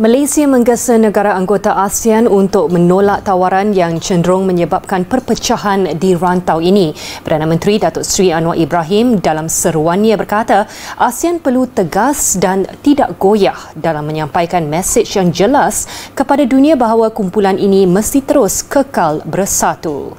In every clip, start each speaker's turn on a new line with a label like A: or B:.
A: Malaysia menggesa negara anggota ASEAN untuk menolak tawaran yang cenderung menyebabkan perpecahan di rantau ini. Perdana Menteri Datuk Seri Anwar Ibrahim dalam seruannya berkata, ASEAN perlu tegas dan tidak goyah dalam menyampaikan mesej yang jelas kepada dunia bahawa kumpulan ini mesti terus kekal bersatu.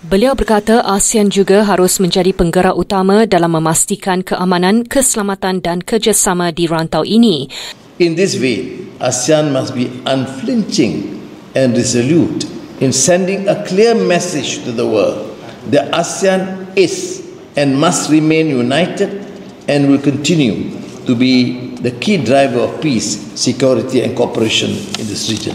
A: Beliau berkata ASEAN juga harus menjadi penggerak utama dalam memastikan keamanan, keselamatan dan kerjasama di rantau ini. In this way,
B: ASEAN must be unflinching and resolute in sending a clear message to the world that ASEAN is and must remain united and will continue to be the key driver of peace, security and cooperation in this region.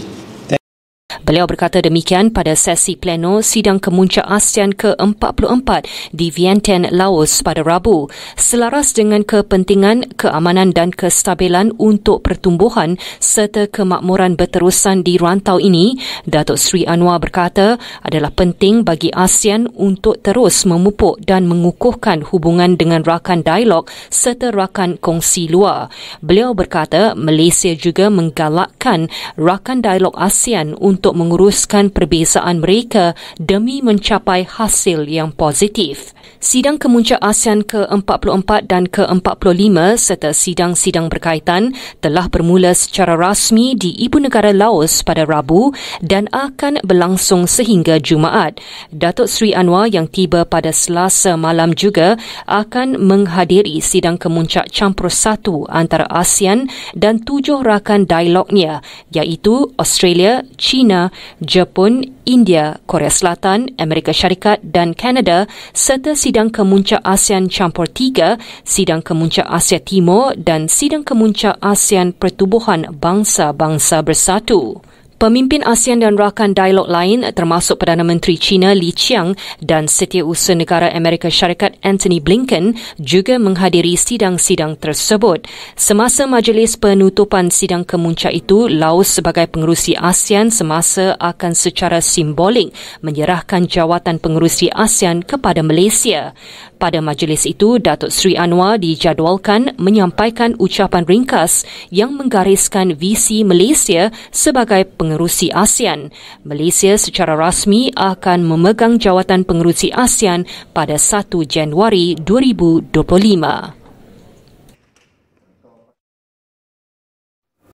A: Beliau berkata demikian pada sesi pleno sidang kemuncak ASEAN ke-44 di Vientiane, Laos pada Rabu, selaras dengan kepentingan keamanan dan kestabilan untuk pertumbuhan serta kemakmuran berterusan di rantau ini, Datuk Sri Anwar berkata adalah penting bagi ASEAN untuk terus memupuk dan mengukuhkan hubungan dengan rakan dialog serta rakan kongsi luar. Beliau berkata Malaysia juga menggalakkan rakan dialog ASEAN untuk menguruskan perbezaan mereka demi mencapai hasil yang positif. Sidang kemuncak ASEAN ke-44 dan ke-45 serta sidang-sidang berkaitan telah bermula secara rasmi di Ibu Negara Laos pada Rabu dan akan berlangsung sehingga Jumaat. Datuk Sri Anwar yang tiba pada selasa malam juga akan menghadiri sidang kemuncak campur satu antara ASEAN dan tujuh rakan dialognya iaitu Australia, China, Jepun, India, Korea Selatan, Amerika Syarikat dan Kanada serta Sidang Kemuncak ASEAN Campur 3, Sidang Kemuncak Asia Timur dan Sidang Kemuncak ASEAN Pertubuhan Bangsa-Bangsa Bersatu. Pemimpin ASEAN dan rakan dialog lain termasuk Perdana Menteri China Li Qiang dan Setiausaha Negara Amerika Syarikat Anthony Blinken juga menghadiri sidang-sidang tersebut. Semasa majlis penutupan sidang kemuncak itu, Laos sebagai pengerusi ASEAN semasa akan secara simbolik menyerahkan jawatan pengerusi ASEAN kepada Malaysia. Pada majlis itu, Datuk Sri Anwar dijadualkan menyampaikan ucapan ringkas yang menggariskan visi Malaysia sebagai pengerusi pengerusi ASEAN. Malaysia secara rasmi akan memegang jawatan pengerusi ASEAN pada 1 Januari 2025.